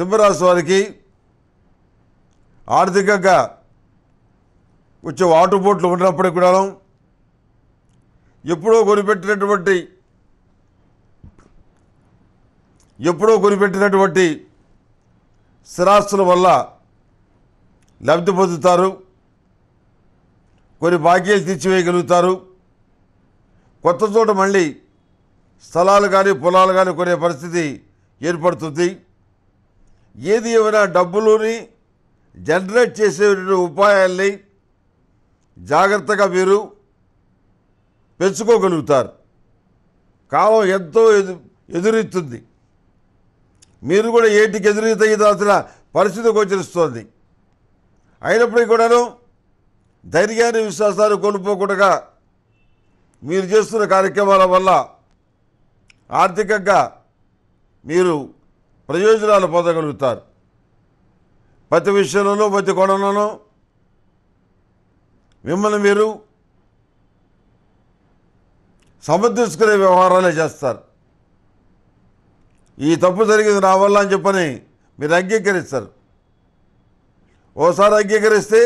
సింహరాశి వారికి ఆర్థికంగా వచ్చే ఆటుపోట్లు ఉన్నప్పటికి కూడా ఎప్పుడో కొనిపెట్టినటువంటి ఎప్పుడో కొనిపెట్టినటువంటి స్థిరాస్తుల వల్ల లబ్ధి పొందుతారు కొన్ని బాకీలు తీర్చివేయగలుగుతారు కొత్త చోట మళ్ళీ స్థలాలు కానీ పొలాలు కానీ కొనే పరిస్థితి ఏర్పడుతుంది ఏది ఏమైనా డబ్బులుని జనరేట్ చేసేటువంటి ఉపాయాల్ని జాగ్రత్తగా మీరు పెంచుకోగలుగుతారు కాలం ఎంతో ఎదు ఎదురెత్తుంది మీరు కూడా ఏటికి ఎదురెత్తగిదాల్సిన పరిస్థితి గోచరిస్తోంది అయినప్పటికీ కూడాను ధైర్యాన్ని విశ్వాసాన్ని కోల్పోకుండా మీరు చేస్తున్న కార్యక్రమాల వల్ల ఆర్థికంగా మీరు ప్రయోజనాలు పొందగలుగుతారు ప్రతి విషయంలోనూ ప్రతి కోణంలోనూ మిమ్మల్ని మీరు సమర్థించుకునే వ్యవహారాలే చేస్తారు ఈ తప్పు జరిగింది నా వల్ల అని చెప్పని మీరు అంగీకరిస్తారు ఓసారి అంగీకరిస్తే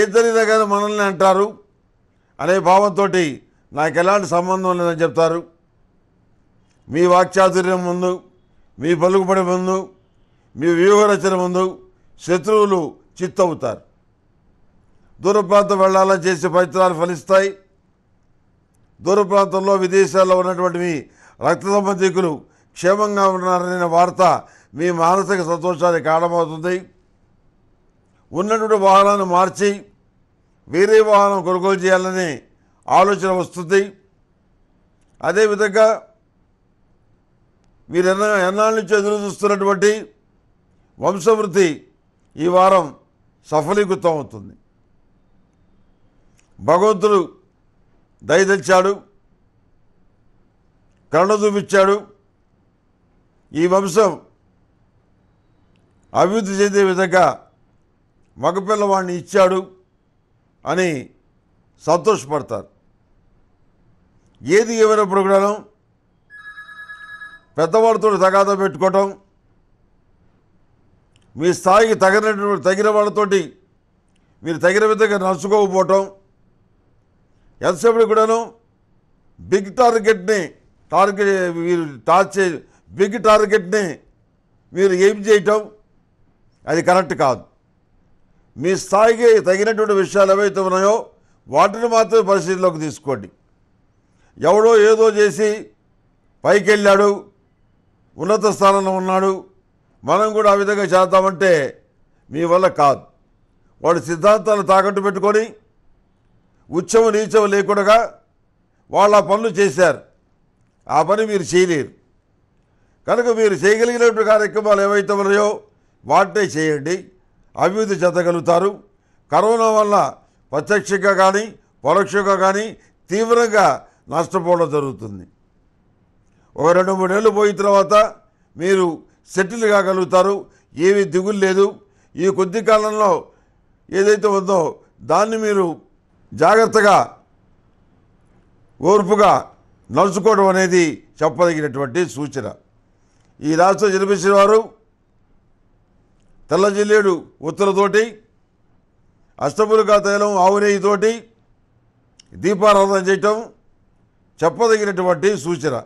ఏం జరిగినా కానీ మనల్ని అంటారు అనే భావంతో నాకు ఎలాంటి సంబంధం లేదని చెప్తారు మీ వాక్చాతుర్యం ముందు మీ పలుకుబడి ముందు మీ వ్యూహరచన ముందు శత్రువులు చిత్తవుతారు దూరప్రాంతం వెళ్లాలని చేసే ప్రయత్నాలు ఫలిస్తాయి దూరప్రాంతంలో విదేశాల్లో ఉన్నటువంటి మీ రక్త సంబంధికులు క్షేమంగా ఉన్నారనే వార్త మీ మానసిక సంతోషానికి కారణమవుతుంది ఉన్నటువంటి వాహనాన్ని మార్చి వేరే వాహనం కొనుగోలు చేయాలనే ఆలోచన వస్తుంది అదేవిధంగా మీరు ఎన్నా ఎన్నాళ్ళ నుంచి ఎదురు చూస్తున్నటువంటి వంశవృద్ధి ఈ వారం సఫలీకృతం అవుతుంది భగవంతుడు దయదచ్చాడు కరుణ చూపించాడు ఈ వంశం అభివృద్ధి చెందే విధంగా మగపిల్లవాడిని ఇచ్చాడు అని సంతోషపడతారు ఏది ఏమైనప్పుడు కూడాను పెద్దవాళ్ళతో తగాదా పెట్టుకోవటం మీ స్థాయికి తగినటువంటి తగిన వాళ్ళతోటి మీరు తగిన విధంగా నడుచుకోకపోవటం ఎంతసేపు కూడాను బిగ్ టార్గెట్ని టార్గెట్ మీరు టార్చే బిగ్ టార్గెట్ని మీరు ఏం చేయటం అది కరెక్ట్ కాదు మీ స్థాయికి తగినటువంటి విషయాలు ఏవైతే ఉన్నాయో వాటిని మాత్రమే పరిశీలనలోకి తీసుకోండి ఎవడో ఏదో చేసి పైకి వెళ్ళాడు ఉన్నత స్థానంలో ఉన్నాడు మనం కూడా ఆ విధంగా చేద్దామంటే మీ వల్ల కాదు వాడు సిద్ధాంతాలు తాకట్టు పెట్టుకొని ఉచ్చము నీచవ లేకుండా వాళ్ళ పనులు చేశారు ఆ పని మీరు చేయలేరు కనుక మీరు చేయగలిగినటువంటి కార్యక్రమాలు ఏవైతే ఉన్నాయో వాటినే చేయండి అభివృద్ధి చెందగలుగుతారు కరోనా వల్ల ప్రత్యక్షంగా కానీ పరోక్షంగా కానీ తీవ్రంగా నష్టపోవడం జరుగుతుంది ఒక రెండు మూడేళ్ళు పోయిన తర్వాత మీరు సెటిల్ కాగలుగుతారు ఏమీ దిగులు లేదు ఈ కొద్ది కాలంలో ఏదైతే ఉందో దాన్ని మీరు జాగ్రత్తగా ఓర్పుగా నడుచుకోవడం అనేది చెప్పదగినటువంటి సూచన ఈ రాష్ట్ర జన్మించిన వారు తెల్లజిల్లేడు ఉత్తరతోటి అష్టములుగా తైలం ఆవునేయితోటి దీపారాధన చేయటం చెప్పదగినటువంటి సూచన